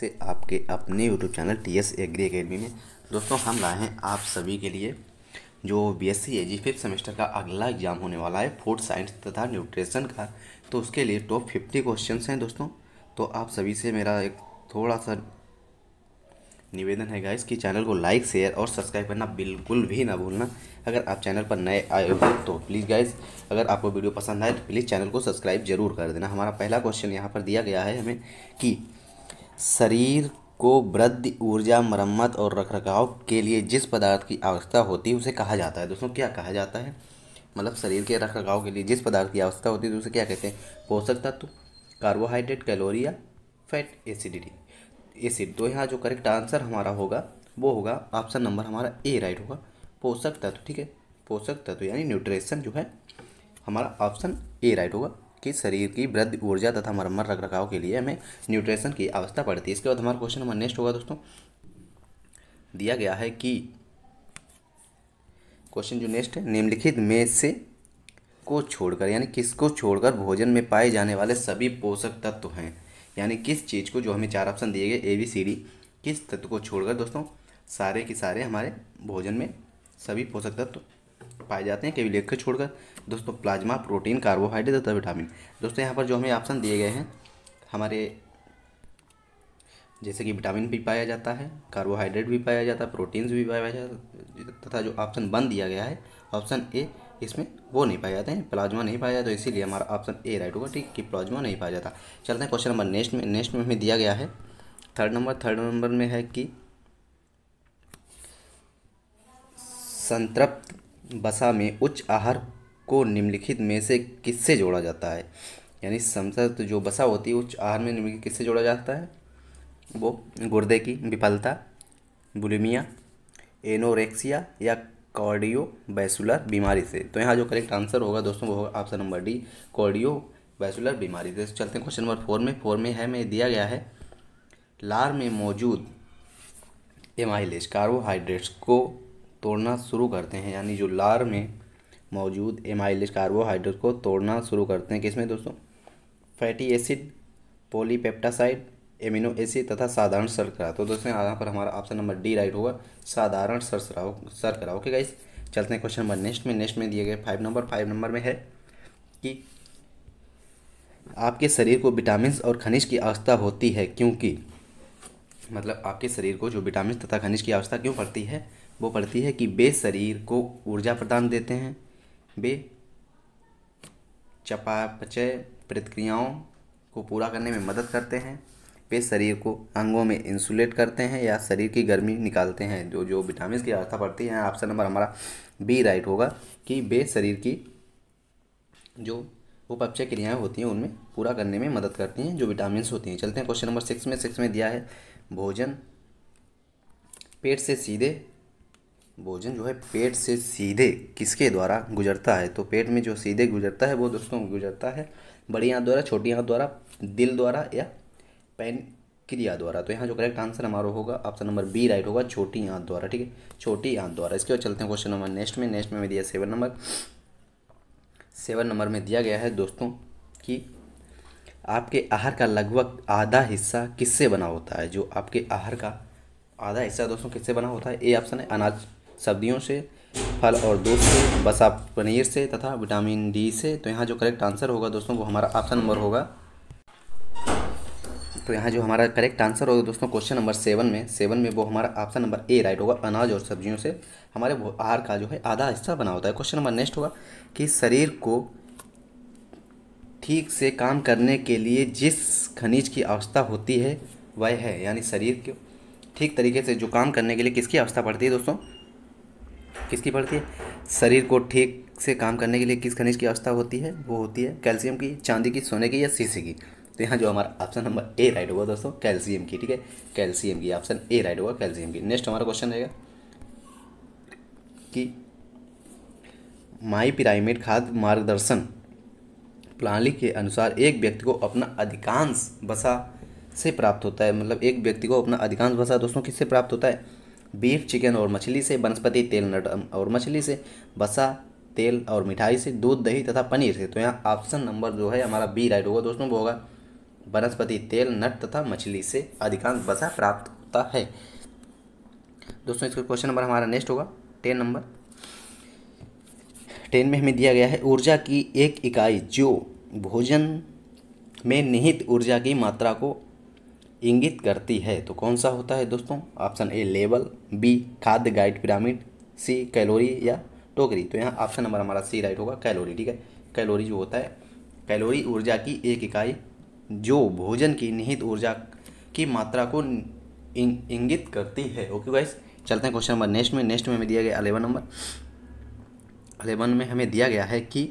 से आपके अपने YouTube channel T S agri academy में दोस्तों हम लाए हैं आप सभी के लिए जो B S C A G fifth semester का अगला एग्जाम होने वाला है फूड साइंस तथा न्यूट्रिशन का तो उसके लिए टॉप फिफ्टी क्वेश्चन हैं दोस्तों तो आप सभी से मेरा एक थोड़ा सा निवेदन है गाइस कि चैनल को लाइक शेयर और सब्सक्राइब करना बिल्कुल भी ना भूलना अगर आप चैनल पर नए आए हो तो प्लीज़ गाइस अगर आपको वीडियो पसंद आए तो प्लीज़ चैनल को सब्सक्राइब जरूर कर देना हमारा पहला क्वेश्चन यहाँ पर दिया गया है हमें कि शरीर को वृद्धि ऊर्जा मरम्मत और रखरखाव के लिए जिस पदार्थ की आवश्यकता होती है उसे कहा जाता है दोस्तों क्या कहा जाता है मतलब शरीर के रखरखाव के लिए जिस पदार्थ की आवश्यकता होती है उसे क्या कहते हैं पोषक तत्व कार्बोहाइड्रेट कैलोरिया फैट एसिडिटी एसिड तो यहाँ जो करेक्ट आंसर हमारा होगा वो होगा ऑप्शन नंबर हमारा ए राइट होगा पोषक तत्व ठीक है पोषक तत्व यानी न्यूट्रिशन जो है हमारा ऑप्शन ए राइट होगा कि शरीर की वृद्धि ऊर्जा तथा मरम्मत रख रखाव के लिए हमें न्यूट्रिशन की आवश्यकता पड़ती है इसके बाद हमारा क्वेश्चन नंबर नेक्स्ट होगा दोस्तों दिया गया है कि क्वेश्चन जो नेक्स्ट है निम्नलिखित में से को छोड़कर यानी किसको छोड़कर भोजन में पाए जाने वाले सभी पोषक तत्व हैं यानी किस चीज़ को जो हमें चार ऑप्शन दिए गए ए बी सी डी किस तत्व को छोड़कर दोस्तों सारे के सारे हमारे भोजन में सभी पोषक तत्व पाए जाते हैं केवल एक को छोड़कर दोस्तों प्लाज्मा प्रोटीन कार्बोहाइड्रेट तथा विटामिन दोस्तों यहाँ पर जो हमें ऑप्शन दिए गए हैं हमारे जैसे कि विटामिन भी पाया जाता है कार्बोहाइड्रेट भी पाया जाता है प्रोटीन्स भी पाया जाता तथा जो ऑप्शन वन दिया गया है ऑप्शन ए इसमें वो नहीं पाया जाता है प्लाज्मा नहीं पाया जाता तो इसीलिए हमारा ऑप्शन ए राइट होगा ठीक कि प्लाज्मा नहीं पाया जाता चलते हैं क्वेश्चन नंबर नेक्स्ट में नेक्स्ट में हमें दिया गया है थर्ड नंबर थर्ड नंबर में है कि संतृप्त बसा में उच्च आहार को निम्नलिखित में से किससे जोड़ा जाता है यानी संसद जो बसा होती है उच्च आहार में निम्नलिखित किससे जोड़ा जाता है वो गुर्दे की विफलता बुलिमिया एनोरेक्सिया या कॉर्डियो बैसुलर बीमारी से तो यहाँ जो करेक्ट आंसर होगा दोस्तों वो होगा option number D cardiovascular बीमारी से चलते हैं क्वेश्चन नंबर फोर में फोर में है में दिया गया है लार में मौजूद एमाइलेज कार्बोहाइड्रेट्स को तोड़ना शुरू करते हैं यानी जो लार में मौजूद एमाइलिस कार्बोहाइड्रेट को तोड़ना शुरू करते हैं किसमें दोस्तों fatty acid polypeptide amino acid तथा साधारण सरकरा तो दोस्तों यहाँ पर हमारा ऑप्शन नंबर डी राइट होगा साधारण सरसरा सरकरा ओके गाइस चलते हैं क्वेश्चन नंबर नेक्स्ट में नेक्स्ट में दिए गए फाइव नंबर फाइव नंबर में है कि आपके शरीर को विटामिन और खनिज की आवश्यकता होती है क्योंकि मतलब आपके शरीर को जो विटामिन तथा खनिज की आवश्यकता क्यों पड़ती है वो पड़ती है कि वे शरीर को ऊर्जा प्रदान देते हैं वे चपापचय प्रतिक्रियाओं को पूरा करने में मदद करते हैं वे शरीर को अंगों में इंसुलेट करते हैं या शरीर की गर्मी निकालते हैं जो जो विटामिन की आवश्यकता पड़ती है ऑप्शन नंबर हमारा बी राइट होगा कि वे शरीर की जो उपचय क्रियाएं होती हैं उनमें पूरा करने में मदद करती हैं जो विटामिन होती हैं चलते हैं क्वेश्चन नंबर सिक्स में सिक्स में दिया है भोजन पेट से सीधे भोजन जो है पेट से सीधे किसके द्वारा गुजरता है तो पेट में जो सीधे गुजरता है वो दोस्तों गुजरता है बड़ी आँख द्वारा छोटी आँख द्वारा दिल द्वारा या पेन क्रिया द्वारा तो यहाँ जो करेक्ट आंसर हमारा होगा ऑप्शन नंबर बी राइट होगा छोटी आंत द्वारा ठीक है छोटी आंत द्वारा इसके बाद चलते हैं क्वेश्चन नंबर नेक्स्ट में नेक्स्ट में, में दिया सेवन नंबर सेवन नंबर में दिया गया है दोस्तों कि आपके आहार का लगभग आधा हिस्सा किससे बना होता है जो आपके आहार का आधा हिस्सा दोस्तों किससे बना होता है ए ऑप्शन है अनाज सब्जियों से फल और दूध से बसा पनीर से तथा विटामिन डी से तो यहाँ जो करेक्ट आंसर होगा दोस्तों वो हमारा ऑप्शन नंबर होगा तो यहाँ जो हमारा करेक्ट आंसर होगा दोस्तों क्वेश्चन नंबर सेवन में सेवन में वो हमारा ऑप्शन नंबर ए राइट होगा अनाज और सब्जियों से हमारे आहार का जो है आधा हिस्सा बना होता है क्वेश्चन नंबर नेक्स्ट होगा कि शरीर को ठीक से काम करने के लिए जिस खनिज की आवश्यकता होती है वह है यानी शरीर के ठीक तरीके से जो काम करने के लिए किसकी आवश्यकता पड़ती है दोस्तों किसकी पड़ती है शरीर को ठीक से काम करने के लिए किस खनिज की आवश्यकता होती है वो होती है कैल्शियम की चांदी की सोने की या शीशे की तो यहाँ जो हमारा ऑप्शन नंबर ए राइट होगा दोस्तों कैल्शियम की ठीक है कैल्शियम की ऑप्शन ए राइट होगा कैल्शियम की नेक्स्ट हमारा क्वेश्चन रहेगा कि माई पिरामिड खाद्य मार्गदर्शन प्रणाली के अनुसार एक व्यक्ति को अपना अधिकांश वसा से प्राप्त होता है मतलब एक व्यक्ति को अपना अधिकांश वसा दोस्तों किससे प्राप्त होता है बीफ चिकन और मछली से वनस्पति तेल नटम और मछली से बसा तेल और मिठाई से दूध दही तथा पनीर से तो यहाँ ऑप्शन नंबर जो है हमारा बी राइट होगा दोस्तों वो होगा वनस्पति तेल नट तथा मछली से अधिकांश बसा प्राप्त होता है दोस्तों इसका क्वेश्चन नंबर हमारा नेक्स्ट होगा टेन नंबर टेन में हमें दिया गया है ऊर्जा की एक इकाई जो भोजन में निहित ऊर्जा की मात्रा को इंगित करती है तो कौन सा होता है दोस्तों ऑप्शन ए लेबल बी खाद्य गाइड पिरामिड सी कैलोरी या टोकरी तो यहाँ ऑप्शन नंबर हमारा सी राइट होगा कैलोरी ठीक है कैलोरी जो होता है कैलोरी ऊर्जा की एक इकाई जो भोजन की निहित ऊर्जा की मात्रा को इंगित करती है ओके गाइस चलते हैं क्वेश्चन नंबर नेक्स्ट में नेक्स्ट में हमें दिया गया अलेवन नंबर अलेवन में हमें दिया गया है कि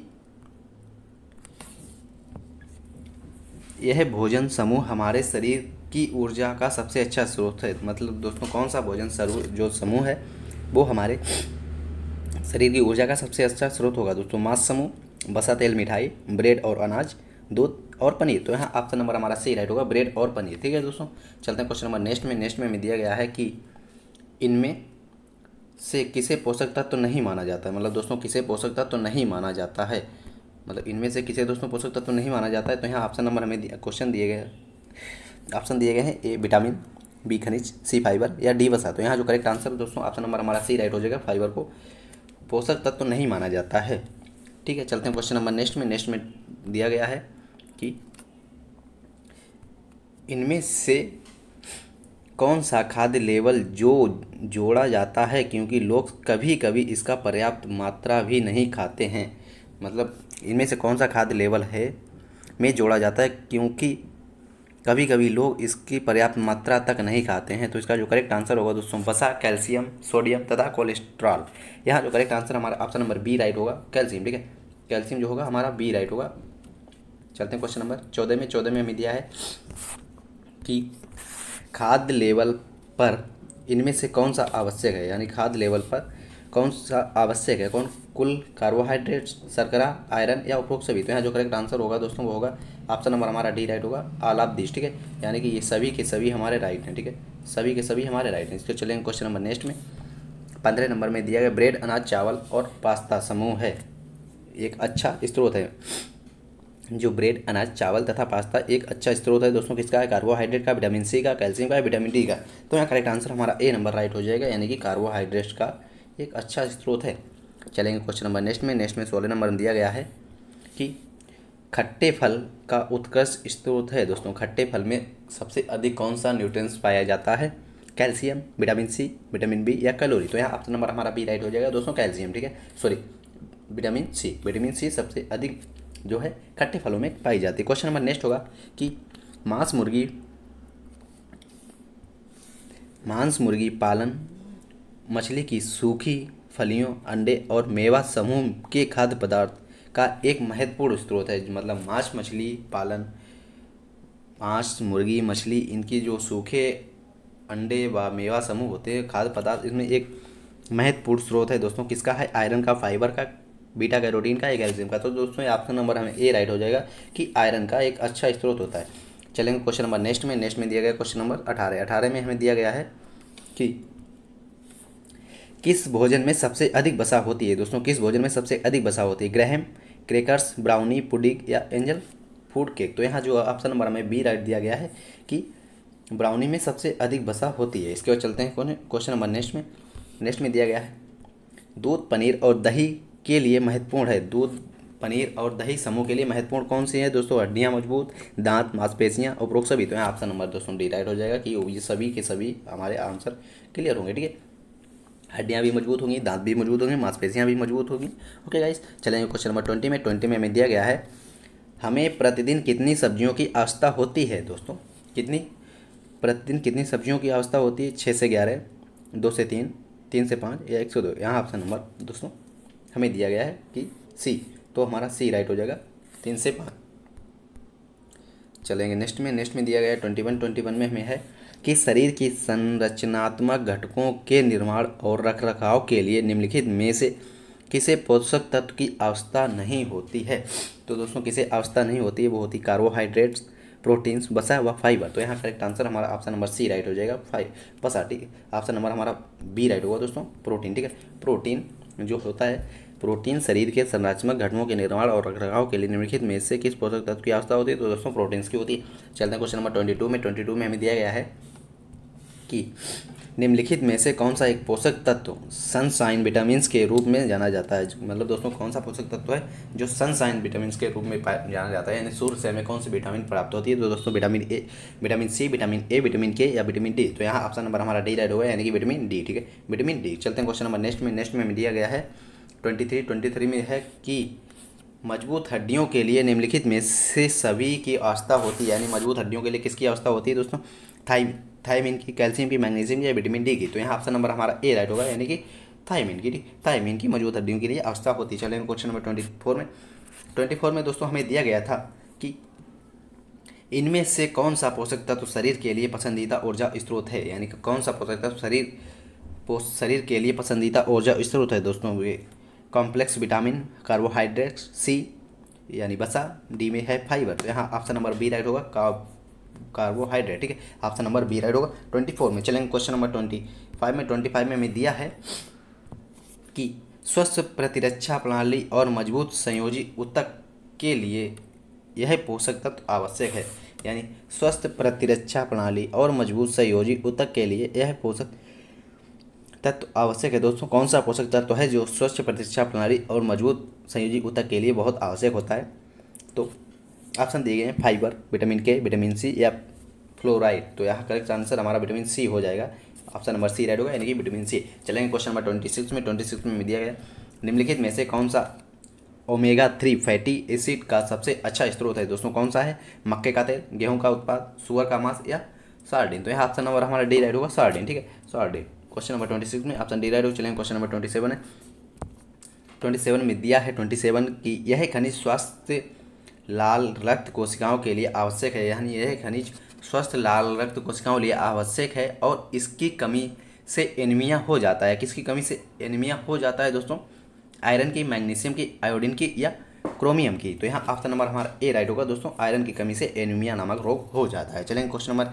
यह भोजन समूह हमारे शरीर की ऊर्जा का सबसे अच्छा स्रोत है मतलब दोस्तों कौन सा भोजन सर्व जो समूह है वो हमारे शरीर की ऊर्जा का सबसे अच्छा स्रोत होगा दोस्तों मांस समूह बसा तेल मिठाई ब्रेड और अनाज दूध और पनीर तो यहाँ ऑप्शन नंबर हमारा सही राइट होगा ब्रेड और पनीर ठीक है दोस्तों चलते हैं क्वेश्चन नंबर नेक्स्ट में नेक्स्ट में दिया गया है कि इनमें से किसे पोषक तत्व तो नहीं माना जाता है मतलब दोस्तों किसे पोषक तत्व तो नहीं माना जाता है मतलब इनमें से किसे दोस्तों पोषक तत्व तो नहीं माना जाता है तो यहाँ ऑप्शन नंबर हमें क्वेश्चन दिए गए ऑप्शन दिए गए हैं ए विटामिन बी खनिज सी फाइबर या डी वसा तो यहाँ जो करेक्ट आंसर है दोस्तों ऑप्शन नंबर हमारा सी राइट हो जाएगा फाइबर को पोषक तत्व तो नहीं माना जाता है ठीक है चलते हैं क्वेश्चन नंबर नेक्स्ट में नेक्स्ट में दिया गया है कि इनमें से कौन सा खाद्य लेवल जो जोड़ा जाता है क्योंकि लोग कभी कभी इसका पर्याप्त मात्रा भी नहीं खाते हैं मतलब इनमें से कौन सा खाद्य लेवल है में जोड़ा जाता है क्योंकि कभी कभी लोग इसकी पर्याप्त मात्रा तक नहीं खाते हैं तो इसका जो करेक्ट आंसर होगा दोस्तों वसा कैल्शियम सोडियम तथा कोलेस्ट्रॉल यहाँ जो करेक्ट आंसर हमारा ऑप्शन नंबर बी राइट होगा कैल्शियम ठीक है कैल्शियम जो होगा हमारा बी राइट होगा चलते हैं क्वेश्चन नंबर चौदह में चौदह में हमें दिया है कि खाद्य लेवल पर इनमें से कौन सा आवश्यक है यानी खाद्य लेवल पर कौन सा आवश्यक है कौन कुल कार्बोहाइड्रेट्स शर्करा आयरन या उपरोक्त सभी तो यहाँ जो करेक्ट आंसर होगा दोस्तों वो होगा ऑप्शन नंबर हमारा डी राइट होगा आल ऑफ दिस ठीक है यानी कि ये सभी के सभी हमारे राइट हैं ठीक है सभी के सभी हमारे राइट हैं इसके चलेंगे क्वेश्चन नंबर नेक्स्ट में पंद्रह नंबर में दिया गया ब्रेड अनाज चावल और पास्ता समूह है एक अच्छा स्त्रोत है जो ब्रेड अनाज चावल तथा पास्ता एक अच्छा स्त्रोत है दोस्तों किसका है कार्बोहाइड्रेट का विटामिन सी का कैल्शियम का विटामिन डी का तो यहाँ करेक्ट आंसर हमारा ए नंबर राइट हो जाएगा यानी कि कार्बोहाइड्रेट का एक अच्छा स्रोत है चलेंगे क्वेश्चन नंबर नेक्स्ट में नेक्स्ट में सोलह नंबर दिया गया है कि खट्टे फल का उत्कृष्ट स्त्रोत है दोस्तों खट्टे फल में सबसे अधिक कौन सा न्यूट्रंस पाया जाता है calcium vitamin C vitamin B या कैलोरी तो यहाँ ऑप्शन नंबर हमारा बी राइट हो जाएगा दोस्तों कैल्शियम ठीक है sorry vitamin C vitamin C सबसे अधिक जो है खट्टे फलों में पाई जाती है क्वेश्चन नंबर नेक्स्ट होगा कि मांस मुर्गी मांस मुर्गी पालन मछली की सूखी फलियों अंडे और मेवा समूह के खाद्य पदार्थ का एक महत्वपूर्ण स्रोत है मतलब मांस मछली पालन मांस मुर्गी मछली इनकी जो सूखे अंडे व मेवा समूह होते हैं खाद्य पदार्थ इसमें एक महत्वपूर्ण स्रोत है दोस्तों किसका है आयरन का फाइबर का बीटा कैरोटीन का एक एल्जियम का तो दोस्तों आपका नंबर हमें ए राइट हो जाएगा कि आयरन का एक अच्छा स्रोत होता है चलेंगे क्वेश्चन नंबर नेक्स्ट में नेक्स्ट में दिया गया क्वेश्चन नंबर अठारह अठारह में हमें दिया गया है कि किस भोजन में सबसे अधिक बसा होती है दोस्तों किस भोजन में सबसे अधिक बसा होती है ग्रहण क्रेकर्स ब्राउनी पुडिंग या एंजल फूड केक तो यहाँ जो ऑप्शन नंबर हमें बी राइट दिया गया है कि ब्राउनी में सबसे अधिक बसा होती है इसके बाद चलते हैं कौन क्वेश्चन नंबर नेक्स्ट में नेक्स्ट में दिया गया है दूध पनीर और दही के लिए महत्वपूर्ण है दूध पनीर और दही समूह के लिए महत्वपूर्ण कौन सी है दोस्तों हड्डियाँ मजबूत दांत मांसपेशियाँ उपरोक्त सभी तो यहाँ ऑप्शन नंबर दोस्तों डी राइट हो जाएगा कि ये सभी के सभी हमारे आंसर क्लियर होंगे ठीक है हड्डियाँ भी मजबूत होंगी दांत भी मजबूत होंगे मांसपेशियाँ भी मजबूत होंगी ओके गाइस चलेंगे क्वेश्चन नंबर ट्वेंटी में ट्वेंटी में हमें दिया गया है हमें प्रतिदिन कितनी सब्जियों की आवश्यकता होती है दोस्तों कितनी प्रतिदिन कितनी सब्जियों की आवश्यकता होती है छः से ग्यारह दो से तीन तीन से पाँच या एक सौ दो यहाँ ऑप्शन नंबर दोस्तों हमें दिया गया है कि सी तो हमारा सी राइट हो जाएगा तीन से पाँच चलेंगे नेक्स्ट में नेक्स्ट में दिया गया है ट्वेंटी वन ट्वेंटी वन में हमें है कि शरीर की संरचनात्मक घटकों के निर्माण और रखरखाव के लिए निम्नलिखित में से किसे पोषक तत्व की आवश्यकता नहीं होती है तो दोस्तों किसे आवश्यकता नहीं होती है वो होती कार्बोहाइड्रेट्स प्रोटीन्स बसा व फाइबर तो यहाँ करेक्ट आंसर हमारा ऑप्शन नंबर सी राइट हो जाएगा फाइव बसा ठीक है ऑप्शन नंबर हमारा बी राइट होगा दोस्तों प्रोटीन ठीक है प्रोटीन जो होता है प्रोटीन शरीर के संरचनात्मक घटकों के निर्माण और रखरखाव के लिए निम्नलिखित में से किस पोषक तत्व की आवश्यकता होती है तो दोस्तों प्रोटीन्स की होती है चलते हैं क्वेश्चन नंबर ट्वेंटी टू में ट्वेंटी टू में हमें दिया गया है कि निम्नलिखित में से कौन सा एक पोषक तत्व सनसाइन विटामिन के रूप में जाना जाता है मतलब दोस्तों कौन सा पोषक तत्व है जो सनसाइन विटामिन के रूप में जाना जाता है यानी सूर्य से हमें कौन सी विटामिन प्राप्त होती है तो दोस्तों vitamin A vitamin C vitamin A vitamin K या विटामिन डी तो यहाँ ऑप्शन नंबर हमारा डी राइड होगा यानी कि विटामिन डी ठीक है विटामिन डी चलते हैं क्वेश्चन नंबर नेक्स्ट में नेक्स्ट में दिया गया है ट्वेंटी थ्री ट्वेंटी थ्री में है कि मजबूत हड्डियों के लिए निम्नलिखित में से सभी की अवस्था होती है यानी मजबूत हड्डियों के लिए किसकी अवस्था होती है दोस्तों थाई थायमिन की कैल्शियम की मैग्नीशियम या विटामिन डी की तो यहाँ ऑप्शन नंबर हमारा ए राइट होगा यानी कि थायमिन की ठीक थायमिन की मौजूद हड्डियों के लिए आवश्यकता होती चले क्वेश्चन नंबर ट्वेंटी फोर में ट्वेंटी फोर में दोस्तों हमें दिया गया था कि इनमें से कौन सा पोषक तत्व तो शरीर के लिए पसंदीदा ऊर्जा स्त्रोत है यानी कि कौन सा पोषक तत्व शरीर शरीर के लिए पसंदीदा ऊर्जा स्त्रोत है दोस्तों ये कॉम्प्लेक्स विटामिन कार्बोहाइड्रेट्स सी यानी बसा डी में है फाइबर तो यहाँ ऑप्शन नंबर बी राइट होगा कार्बोहाइड्रेट ठीक है ऑप्शन नंबर बी राइट होगा ट्वेंटी फोर में चलेंगे क्वेश्चन नंबर ट्वेंटी फाइव में ट्वेंटी फाइव में हमें दिया है कि स्वस्थ प्रतिरक्षा प्रणाली और मजबूत संयोजी उत्तक के लिए यह पोषक तत्व आवश्यक है यानी स्वस्थ प्रतिरक्षा प्रणाली और मजबूत संयोजी उत्तक के लिए यह पोषक तत्व आवश्यक है दोस्तों कौन सा पोषक तत्व है जो स्वस्थ प्रतिरक्षा प्रणाली और मजबूत संयोजी उतक के लिए बहुत आवश्यक होता है तो ऑप्शन दिए गए हैं fibre vitamin K vitamin C या फ्लोराइड तो यहाँ करेक्ट आंसर हमारा विटामिन सी हो जाएगा ऑप्शन नंबर सी राइट होगा यानी कि विटामिन सी चलेंगे क्वेश्चन नंबर ट्वेंटी सिक्स में ट्वेंटी सिक्स में दिया गया निम्नलिखित में से कौन सा ओमेगा थ्री फैटी एसिड का सबसे अच्छा स्त्रोत है दोस्तों कौन सा है मक्के का तेल गेहूँ का उत्पाद सुअर का मांस या सार्डिन तो यहाँ ऑप्शन नंबर हमारा डी राइट होगा सार्डिन ठीक है sardine question number twenty six में ऑप्शन डी राइट हो चलेंगे क्वेश्चन नंबर ट्वेंटी सेवन है ट्वेंटी सेवन में दिया है ट्वेंटी सेवन की यह खनिज स्वास्थ्य लाल रक्त कोशिकाओं के लिए आवश्यक है यानी यह खनिज स्वस्थ लाल रक्त कोशिकाओं के लिए आवश्यक है और इसकी कमी से एनीमिया हो जाता है किसकी कमी से एनीमिया हो जाता है दोस्तों आयरन की मैग्नीशियम की आयोडीन की या क्रोमियम की तो यहाँ ऑप्शन नंबर हमारा ए राइट होगा दोस्तों आयरन की कमी से एनीमिया नामक रोग हो जाता है चलेंगे क्वेश्चन नंबर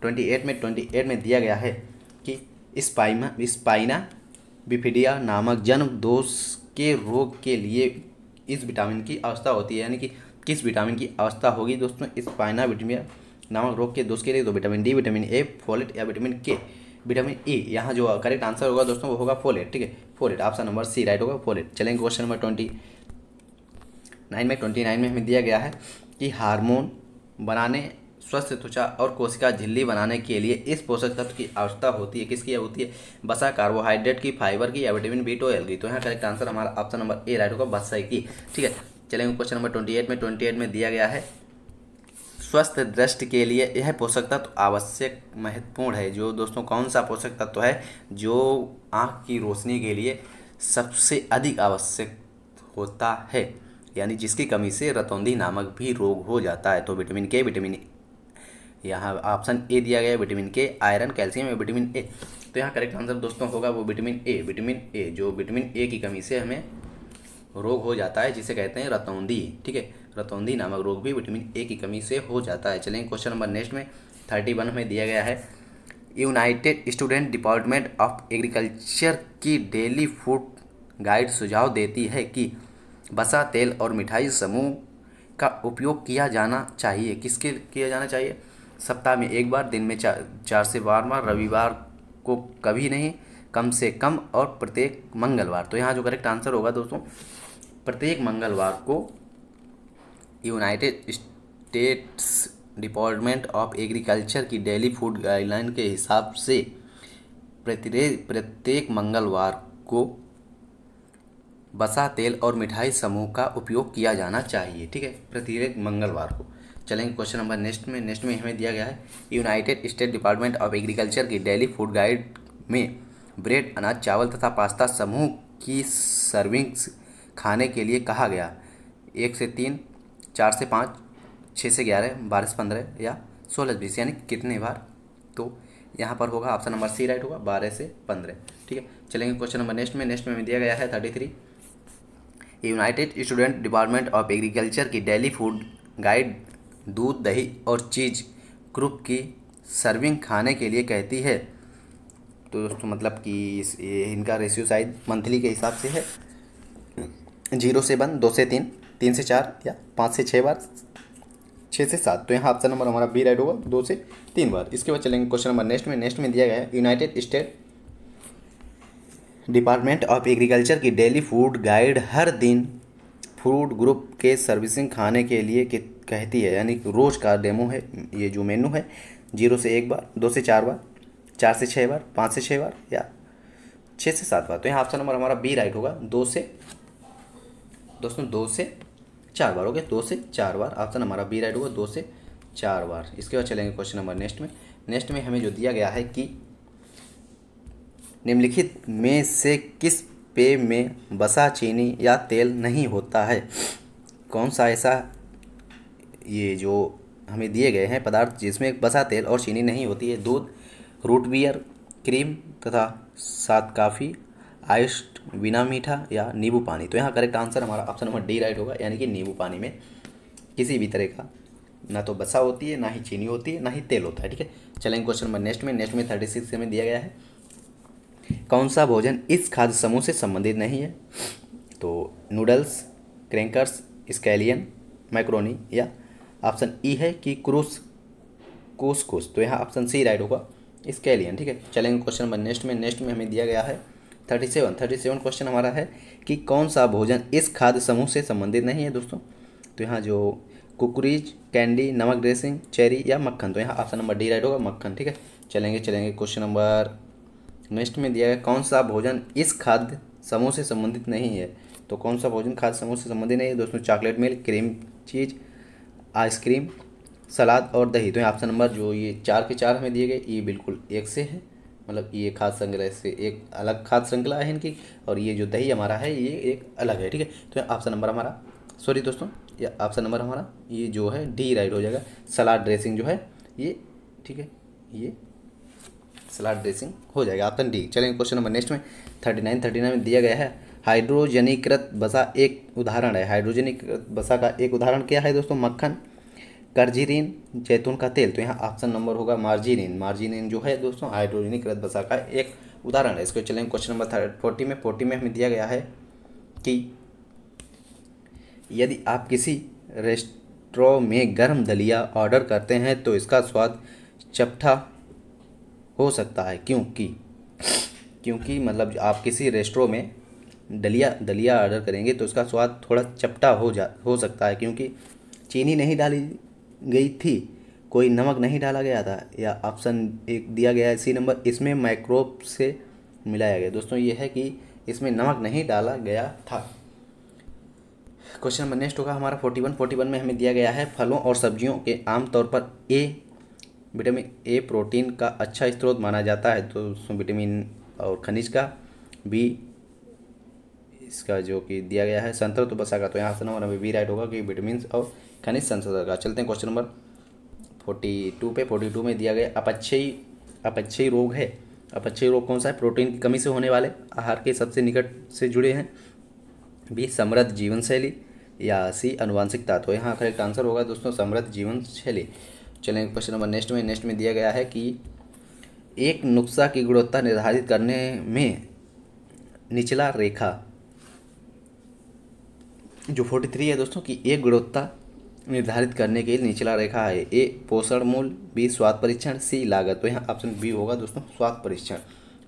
ट्वेंटी एट में ट्वेंटी एट में दिया गया है कि स्पाइमा स्पाइना बिफिडिया नामक जन्म दोष के रोग के लिए इस विटामिन की आवश्यकता होती है यानी कि किस विटामिन की अवस्था होगी दोस्तों स्पाइना विटामिन नामक रोग के दोस्त के लिए दो तो vitamin D vitamin A folate या विटामिन के विटामिन ई यहाँ जो करेक्ट आंसर होगा दोस्तों वो होगा फोलेट ठीक है folate option number C right होगा फोलेट चलेंगे क्वेश्चन नंबर ट्वेंटी नाइन में ट्वेंटी नाइन में हमें दिया गया है कि हार्मोन बनाने स्वस्थ त्वचा और कोशिका झिल्ली बनाने के लिए इस पोषक तत्व की आवश्यकता होती है किसकी होती है बसा कार्बोहाइड्रेट की फाइबर की या विटामिन बी एल की तो यहाँ करेक्ट आंसर हमारा ऑप्शन नंबर ए राइट होगा बसा की ठीक है चलेंगे क्वेश्चन नंबर ट्वेंटी एट में ट्वेंटी एट में दिया गया है स्वस्थ दृष्टि के लिए यह पोषक तत्व तो आवश्यक महत्वपूर्ण है जो दोस्तों कौन सा पोषक तत्व तो है जो आँख की रोशनी के लिए सबसे अधिक आवश्यक होता है यानी जिसकी कमी से रतौंधी नामक भी रोग हो जाता है तो विटामिन के विटामिन ए यहाँ ऑप्शन ए दिया गया विटामिन के आयरन कैल्शियम विटामिन ए तो यहाँ करेक्ट आंसर दोस्तों होगा वो विटामिन ए विटामिन ए जो विटामिन ए की कमी से हमें रोग हो जाता है जिसे कहते हैं रतौंदी ठीक है रतौंदी नामक रोग भी विटामिन ए की कमी से हो जाता है चलेंगे क्वेश्चन नंबर नेक्स्ट में थर्टी वन में दिया गया है united student department of agriculture की डेली फूड गाइड सुझाव देती है कि बसा तेल और मिठाई समूह का उपयोग किया जाना चाहिए किसके किया जाना चाहिए सप्ताह में एक बार दिन में चार चार से बार बार रविवार को कभी नहीं कम से कम और प्रत्येक मंगलवार तो यहाँ जो करेक्ट आंसर होगा दोस्तों प्रत्येक मंगलवार को united states department of agriculture की डेली फूड गाइडलाइन के हिसाब से प्रत्येक मंगलवार को बसा तेल और मिठाई समूह का उपयोग किया जाना चाहिए ठीक है प्रत्येक मंगलवार को चलेंगे क्वेश्चन नंबर नेक्स्ट में नेक्स्ट में हमें दिया गया है united state department of agriculture की डेली फूड गाइड में ब्रेड अनाज चावल तथा पास्ता समूह की सर्विंग्स खाने के लिए कहा गया एक से तीन चार से पाँच छः से ग्यारह बारह से पंद्रह या सोलह बीस यानी कितने बार तो यहाँ पर होगा ऑप्शन नंबर सी राइट होगा बारह से पंद्रह ठीक है चलेंगे क्वेश्चन नंबर नेक्स्ट में नेक्स्ट में दिया गया है thirty three united student department of agriculture की डेली फूड गाइड दूध दही और चीज़ ग्रुप की सर्विंग खाने के लिए कहती है तो दोस्तों मतलब कि इनका रेशियो शायद मंथली के हिसाब से है जीरो से वन दो से तीन तीन से चार या पाँच से छः बार छः से सात तो यहाँ ऑप्शन नंबर हमारा बी राइट होगा दो से तीन बार इसके बाद चलेंगे क्वेश्चन नंबर नेक्स्ट में नेक्स्ट में दिया गया united state department of agriculture की डेली फूड गाइड हर दिन फूड ग्रुप के सर्विसिंग खाने के लिए कहती है यानी रोज़ का डेमो है ये जो मेनू है जीरो से एक बार दो से चार बार चार से छः बार पाँच से छः बार या छः से सात बार तो यहाँ ऑप्शन नंबर हमारा बी राइट होगा दो से दोस्तों दो से चार बार ओके दो से चार बार ऑप्शन हमारा बी राइट होगा दो से चार बार इसके बाद चलेंगे क्वेश्चन नंबर नेक्स्ट में नेक्स्ट में हमें जो दिया गया है कि निम्नलिखित में से किस पेय में बसा चीनी या तेल नहीं होता है कौन सा ऐसा ये जो हमें दिए गए हैं पदार्थ जिसमें बसा तेल और चीनी नहीं होती है दूध रूट बियर क्रीम तथा साथ काफ़ी आइस्ड बिना मीठा या नींबू पानी तो यहाँ करेक्ट आंसर हमारा ऑप्शन नंबर डी राइट होगा यानी कि नींबू पानी में किसी भी तरह का ना तो बसा होती है ना ही चीनी होती है ना ही तेल होता है ठीक है चलेंगे क्वेश्चन नंबर नेक्स्ट में नेक्स्ट में थर्टी सिक्स में दिया गया है कौन सा भोजन इस खाद्य समूह से संबंधित नहीं है तो नूडल्स क्रैंकर्स स्कैलियन माइक्रोनी या ऑप्शन ई e है कि क्रूस कोस कोस तो यहाँ ऑप्शन सी राइट होगा स्कैलियन ठीक है चलेंगे क्वेश्चन नंबर नेक्स्ट में नेक्स्ट में हमें दिया गया है thirty seven thirty seven question हमारा है कि कौन सा भोजन इस खाद्य समूह से संबंधित नहीं है दोस्तों तो यहाँ जो कुकरीज कैंडी नमक ड्रेसिंग चेरी या मक्खन तो यहाँ ऑप्शन नंबर डी राइट होगा मक्खन ठीक है चलेंगे चलेंगे क्वेश्चन नंबर नेक्स्ट में दिया गया कौन सा भोजन इस खाद्य समूह से संबंधित नहीं है तो कौन सा भोजन खाद्य समूह से संबंधित नहीं है दोस्तों chocolate milk cream cheese ice cream salad और दही तो यहाँ ऑप्शन नंबर जो ये चार के चार हमें दिए गए ये बिल्कुल एक से है मतलब ये खाद संग्रह से एक अलग खाद श्रृंखला है इनकी और ये जो दही हमारा है ये एक अलग है ठीक है तो ऑप्शन नंबर हमारा सॉरी दोस्तों ये ऑप्शन नंबर हमारा ये जो है डी राइट हो जाएगा सलाद ड्रेसिंग जो है ये ठीक है ये सलाद ड्रेसिंग हो जाएगा ऑप्शन डी चलेंगे क्वेश्चन नंबर नेक्स्ट में थर्टी नाइन थर्टी नाइन में दिया गया है हाइड्रोजनीकृत बसा एक उदाहरण है हाइड्रोजनीकृत बसा का एक उदाहरण क्या है दोस्तों मक्खन कर्जीरीन जैतून का तेल तो यहाँ ऑप्शन नंबर होगा मार्जिनिन मार्जिनिन जो है दोस्तों हाइड्रोजनिक रत बसा का एक उदाहरण है इसको चलेंगे क्वेश्चन नंबर थर्ड फोर्टी में फोर्टी में हमें दिया गया है कि यदि आप किसी रेस्ट्रो में गर्म दलिया ऑर्डर करते हैं तो इसका स्वाद चपटा हो सकता है क्योंकि क्योंकि मतलब आप किसी रेस्ट्रो में दलिया दलिया ऑर्डर करेंगे तो उसका स्वाद थोड़ा चपटा हो जा हो सकता है क्योंकि चीनी नहीं डाली गई थी कोई नमक नहीं डाला गया था या ऑप्शन एक दिया गया है सी नंबर इसमें माइक्रोब से मिलाया गया दोस्तों ये है कि इसमें नमक नहीं डाला गया था क्वेश्चन नंबर नेक्स्ट होगा हमारा फोर्टी वन फोर्टी वन में हमें दिया गया है फलों और सब्जियों के आमतौर पर ए विटामिन ए प्रोटीन का अच्छा स्रोत माना जाता है तो उसमें विटामिन और खनिज का बी इसका जो कि दिया गया है तो बसा का तो यहाँ से नंबर अभी बी राइट होगा कि विटामिन और खनिज संसाधन का चलते हैं क्वेश्चन नंबर फोर्टी टू पे फोर्टी टू में दिया गया अपच्छयी अपच्छयी रोग है अपच्छयी रोग कौन सा है प्रोटीन की कमी से होने वाले आहार के सबसे निकट से जुड़े हैं बी समृद्ध जीवन शैली या सी अनुवांशिकता तो यहाँ करेक्ट आंसर होगा दोस्तों समृद्ध जीवन शैली चलें क्वेश्चन नंबर नेक्स्ट में नेक्स्ट में दिया गया है कि एक नुस्खा की गुणवत्ता निर्धारित करने में निचला रेखा जो फोर्टी थ्री है दोस्तों कि एक गुणवत्ता निर्धारित करने के लिए निचला रेखा है ए पोषण मूल बी स्वाद परीक्षण सी लागत तो यहाँ ऑप्शन बी होगा दोस्तों स्वाद परीक्षण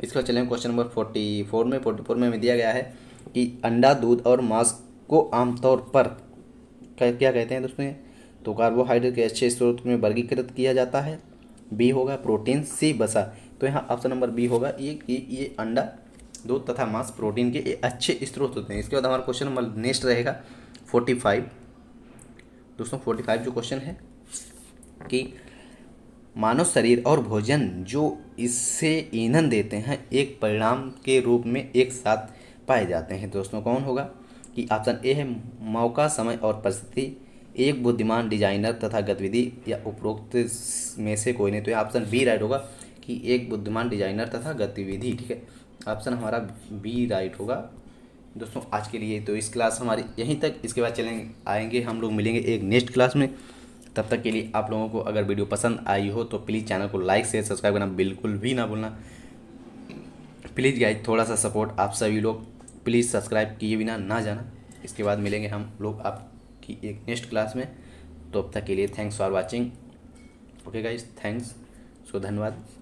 इसका चले क्वेश्चन नंबर फोर्टी फोर में फोर्टी फोर में दिया गया है कि अंडा दूध और मांस को आमतौर पर क्या कहते हैं दोस्तों तो कार्बोहाइड्रेट के अच्छे स्रोत में वर्गीकृत किया जाता है बी होगा प्रोटीन सी बसा तो यहाँ ऑप्शन नंबर बी होगा ये ये, ये अंडा दूध तथा मांस प्रोटीन के अच्छे स्रोत होते हैं इसके बाद हमारा क्वेश्चन नंबर नेक्स्ट रहेगा फोर्टी फाइव दोस्तों फोर्टी फाइव जो क्वेश्चन है कि मानव शरीर और भोजन जो इससे ईंधन देते हैं एक परिणाम के रूप में एक साथ पाए जाते हैं दोस्तों कौन होगा कि ऑप्शन ए है मौका समय और परिस्थिति एक बुद्धिमान डिजाइनर तथा गतिविधि या उपरोक्त में से कोई नहीं तो ऑप्शन बी राइट होगा कि एक बुद्धिमान डिजाइनर तथा गतिविधि ठीक है ऑप्शन हमारा बी राइट होगा दोस्तों आज के लिए तो इस क्लास हमारी यहीं तक इसके बाद चलेंगे आएंगे हम लोग मिलेंगे एक नेक्स्ट क्लास में तब तक के लिए आप लोगों को अगर वीडियो पसंद आई हो तो प्लीज़ चैनल को लाइक शेयर सब्सक्राइब करना बिल्कुल भी ना भूलना प्लीज़ गाइज थोड़ा सा सपोर्ट आप सभी लोग प्लीज़ सब्सक्राइब किए बिना ना जाना इसके बाद मिलेंगे हम लोग आपकी एक नेक्स्ट क्लास में तो अब तक के लिए thanks for watching okay guys thanks so धन्यवाद